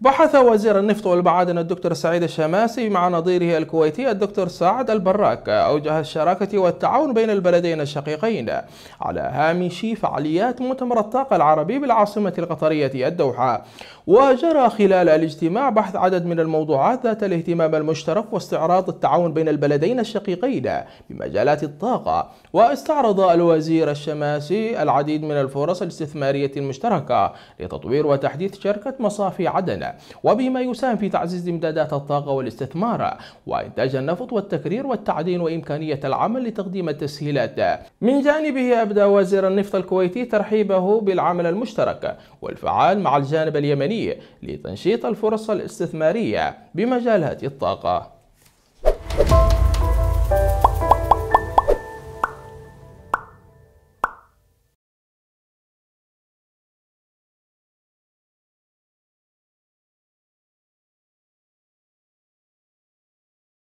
بحث وزير النفط والمعادن الدكتور سعيد الشماسي مع نظيره الكويتي الدكتور سعد البراك أوجه الشراكة والتعاون بين البلدين الشقيقين على هامش فعاليات مؤتمر الطاقة العربي بالعاصمة القطرية الدوحة وجرى خلال الاجتماع بحث عدد من الموضوعات ذات الاهتمام المشترك واستعراض التعاون بين البلدين الشقيقين بمجالات الطاقة واستعرض الوزير الشماسي العديد من الفرص الاستثمارية المشتركة لتطوير وتحديث شركة مصافي عدن وبما يساهم في تعزيز امدادات الطاقة والاستثمار وإنتاج النفط والتكرير والتعدين وإمكانية العمل لتقديم التسهيلات من جانبه أبدى وزير النفط الكويتي ترحيبه بالعمل المشترك والفعال مع الجانب اليمني لتنشيط الفرص الاستثمارية بمجالات الطاقة